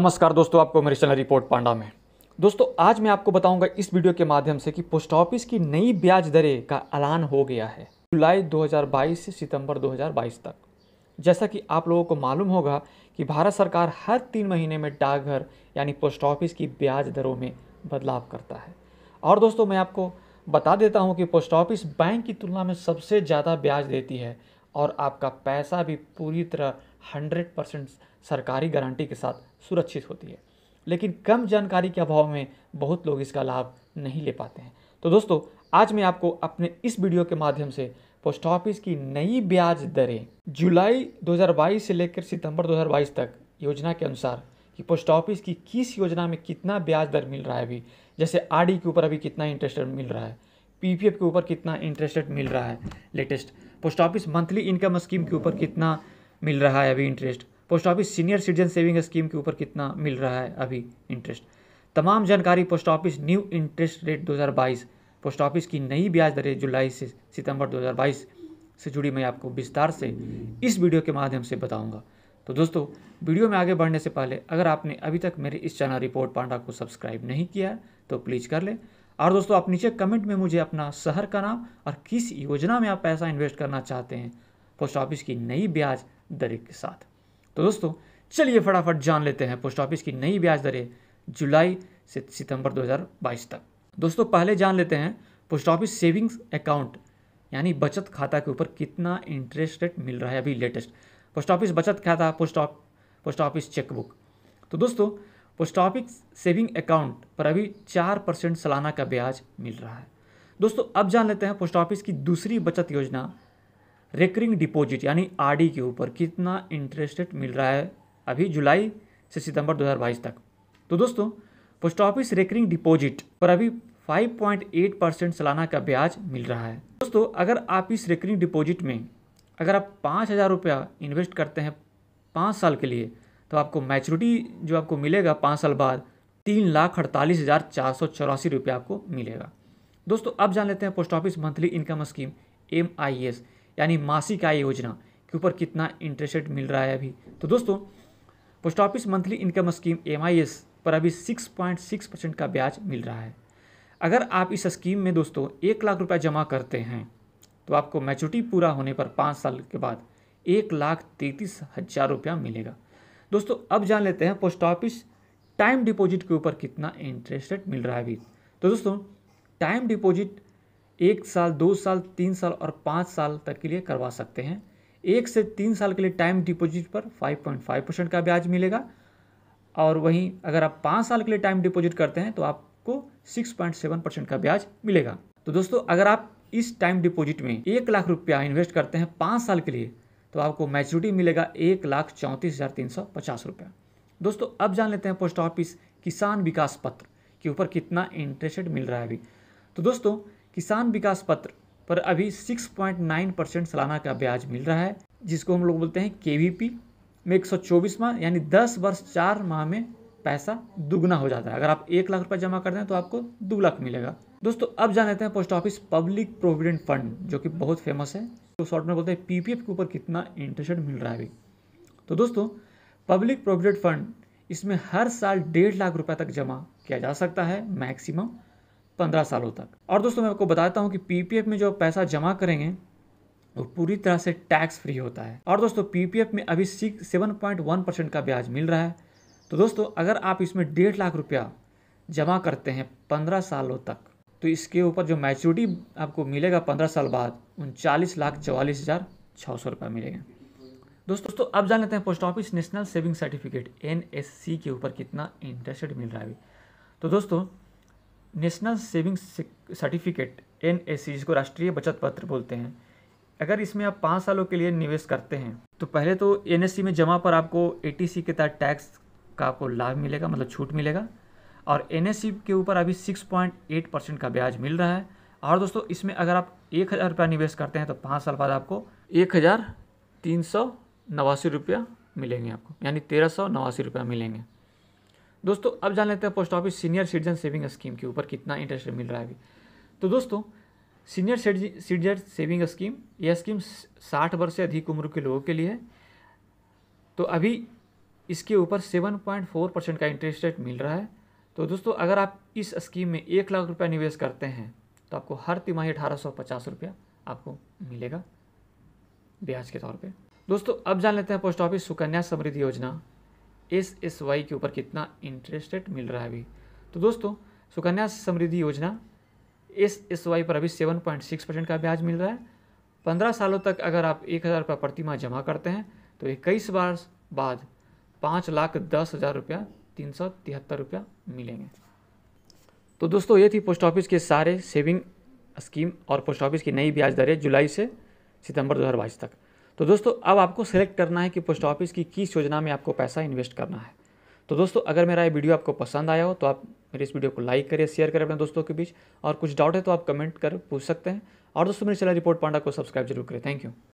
नमस्कार दोस्तों आपको मेरे चैनल रिपोर्ट पांडा में दोस्तों आज मैं आपको बताऊंगा इस वीडियो के माध्यम से कि पोस्ट ऑफिस की नई ब्याज दरें का ऐलान हो गया है जुलाई 2022 से सितंबर 2022 तक जैसा कि आप लोगों को मालूम होगा कि भारत सरकार हर तीन महीने में डाकघर यानी पोस्ट ऑफिस की ब्याज दरों में बदलाव करता है और दोस्तों मैं आपको बता देता हूँ कि पोस्ट ऑफिस बैंक की तुलना में सबसे ज़्यादा ब्याज देती है और आपका पैसा भी पूरी तरह हंड्रेड परसेंट सरकारी गारंटी के साथ सुरक्षित होती है लेकिन कम जानकारी के अभाव में बहुत लोग इसका लाभ नहीं ले पाते हैं तो दोस्तों आज मैं आपको अपने इस वीडियो के माध्यम से पोस्ट ऑफिस की नई ब्याज दरें जुलाई 2022 से लेकर सितंबर 2022 तक योजना के अनुसार कि पोस्ट ऑफिस की किस योजना में कितना ब्याज दर मिल रहा है अभी जैसे आर के ऊपर अभी कितना इंटरेस्ट रेट मिल रहा है पी के ऊपर कितना इंटरेस्ट रेट मिल रहा है latest post office monthly income scheme के ऊपर कितना मिल रहा है अभी interest post office senior citizen saving scheme के ऊपर कितना मिल रहा है अभी इंटरेस्ट तमाम जानकारी post office new interest rate 2022 post office की नई ब्याज दरें जुलाई से सितंबर 2022 से जुड़ी मैं आपको विस्तार से इस वीडियो के माध्यम से बताऊंगा तो दोस्तों वीडियो में आगे बढ़ने से पहले अगर आपने अभी तक मेरे इस चैनल रिपोर्ट पांडा को सब्सक्राइब नहीं किया है तो प्लीज़ कर लें और दोस्तों आप नीचे कमेंट में मुझे अपना शहर का नाम और किस योजना में आप पैसा इन्वेस्ट करना चाहते हैं पोस्ट ऑफिस की नई ब्याज दरें के साथ तो दोस्तों चलिए फटाफट जान लेते हैं पोस्ट ऑफिस की नई ब्याज दरें जुलाई से सितंबर 2022 तक दोस्तों पहले जान लेते हैं पोस्ट ऑफिस सेविंग्स अकाउंट यानी बचत खाता के ऊपर कितना इंटरेस्ट रेट मिल रहा है अभी लेटेस्ट पोस्ट ऑफिस बचत खाता post off post office chequebook तो दोस्तों पोस्ट ऑफिस सेविंग अकाउंट पर अभी चार परसेंट सालाना का ब्याज मिल रहा है दोस्तों अब जान लेते हैं पोस्ट ऑफिस की दूसरी बचत योजना रिकरिंग डिपॉजिट यानी आरडी के ऊपर कितना इंटरेस्ट रेट मिल रहा है अभी जुलाई से सितंबर 2022 तक तो दोस्तों पोस्ट ऑफिस रेकरिंग डिपॉजिट पर अभी 5.8 परसेंट सालाना का ब्याज मिल रहा है दोस्तों अगर आप इस रेकरिंग डिपॉजिट में अगर आप पाँच हज़ार रुपया इन्वेस्ट करते हैं पाँच साल के लिए तो आपको मैच्योरिटी जो आपको मिलेगा पाँच साल बाद तीन लाख अड़तालीस हज़ार चार सौ चौरासी रुपया आपको मिलेगा दोस्तों अब जान लेते हैं post office monthly income scheme M I S यानी मासिक आय योजना के ऊपर कितना इंटरेस्ट रेट मिल रहा है अभी तो दोस्तों post office monthly income scheme M पर अभी 6.6 परसेंट का ब्याज मिल रहा है अगर आप इस स्कीम में दोस्तों एक लाख रुपये जमा करते हैं तो आपको मैच्योरिटी पूरा होने पर पाँच साल के बाद एक लाख तैंतीस हज़ार रुपया मिलेगा दोस्तों अब जान लेते हैं पोस्ट ऑफिस टाइम डिपॉजिट के ऊपर कितना इंटरेस्ट रेट मिल रहा है अभी तो दोस्तों टाइम डिपॉजिट एक साल दो साल तीन साल और पाँच साल तक के लिए करवा सकते हैं एक से तीन साल के लिए टाइम डिपॉजिट पर 5.5 परसेंट का ब्याज मिलेगा और वहीं अगर आप पाँच साल के लिए टाइम डिपॉजिट करते हैं तो आपको 6.7 परसेंट का ब्याज मिलेगा तो दोस्तों अगर आप इस टाइम डिपॉजिट में एक लाख रुपया इन्वेस्ट करते हैं पाँच साल के लिए तो आपको मैच्योरिटी मिलेगा एक लाख चौंतीस हज़ार तीन सौ पचास रुपया दोस्तों अब जान लेते हैं पोस्ट ऑफिस किसान विकास पत्र के ऊपर कितना इंटरेस्ट मिल रहा है अभी तो दोस्तों किसान विकास पत्र पर अभी 6.9 परसेंट सालाना का ब्याज मिल रहा है जिसको हम लोग बोलते हैं के में एक माह यानी 10 वर्ष चार माह में पैसा दुगना हो जाता है अगर आप एक लाख रुपया जमा कर दें तो आपको दो लाख मिलेगा दोस्तों अब जान लेते हैं post office public provident fund जो कि बहुत फेमस है तो शॉर्ट में बोलते हैं पीपीएफ के ऊपर कितना इंटरेस्ट मिल रहा है अभी तो दोस्तों पब्लिक प्रोविडेंट फंड इसमें हर साल डेढ़ लाख रुपए तक जमा किया जा सकता है मैक्सिमम पंद्रह सालों तक और दोस्तों मैं आपको बताता हूँ कि पीपीएफ में जो पैसा जमा करेंगे वो पूरी तरह से टैक्स फ्री होता है और दोस्तों पीपीएफ में अभी six seven point one percent का ब्याज मिल रहा है तो दोस्तों अगर आप इसमें डेढ़ लाख रुपया जमा करते हैं पंद्रह सालों तक तो इसके ऊपर जो मैच्योरिटी आपको मिलेगा पंद्रह साल बाद उनचालीस लाख चवालीस हज़ार छः सौ रुपये मिलेगा दोस्तों अब जान लेते हैं post office national saving certificate N के ऊपर कितना इंटरेस्ट मिल रहा है अभी तो दोस्तों national saving certificate N S C जिसको राष्ट्रीय बचत पत्र बोलते हैं अगर इसमें आप पाँच सालों के लिए निवेश करते हैं तो पहले तो एन एस सी में जमा पर आपको ए टी सी के तहत टैक्स का आपको लाभ मिलेगा मतलब छूट मिलेगा और एन एस सी के ऊपर अभी सिक्स पॉइंट एट परसेंट का ब्याज मिल रहा है और दोस्तों इसमें अगर आप एक हज़ार रुपया निवेश करते हैं तो पाँच साल बाद आपको एक हज़ार तीन सौ नवासी रुपया मिलेंगे आपको यानी तेरह सौ नवासी रुपया मिलेंगे दोस्तों अब जान लेते हैं post office senior citizen saving scheme के ऊपर कितना इंटरेस्ट मिल रहा है अभी तो दोस्तों सीनियर सिटीजन सेविंग स्कीम यह स्कीम साठ वर्ष से अधिक उम्र के लोगों के लिए है तो अभी इसके ऊपर सेवन पॉइंट फोर परसेंट का इंटरेस्ट रेट मिल रहा है तो दोस्तों अगर आप इस स्कीम में एक लाख रुपया निवेश करते हैं तो आपको हर तिमाही अठारह सौ पचास रुपया आपको मिलेगा ब्याज के तौर पे दोस्तों अब जान लेते हैं पोस्ट ऑफिस सुकन्या समृद्धि योजना एस एस वाई के ऊपर कितना इंटरेस्ट रेट मिल रहा है अभी तो दोस्तों सुकन्या समृद्धि योजना एस एस वाई पर अभी सेवन पॉइंट सिक्स परसेंट का ब्याज मिल रहा है पंद्रह सालों तक अगर आप एक हज़ार रुपये प्रति माह जमा करते हैं तो इक्कीस बार बाद पाँच लाख दस हज़ार रुपया तीन सौ तिहत्तर रुपया मिलेंगे तो दोस्तों ये थी पोस्ट ऑफिस के सारे सेविंग स्कीम और पोस्ट ऑफिस की नई ब्याज दरें जुलाई से सितंबर बाईस तक तो दोस्तों अब आपको सेलेक्ट करना है कि पोस्ट ऑफिस की किस योजना में आपको पैसा इन्वेस्ट करना है तो दोस्तों अगर मेरा ये वीडियो आपको पसंद आया हो तो आप मेरे इस वीडियो को लाइक करें शेयर करें अपने दोस्तों के बीच और कुछ डाउट है तो आप कमेंट कर पूछ सकते हैं और दोस्तों मेरे चैनल रिपोर्ट पांडा को सब्सक्राइब जरूर करें थैंक यू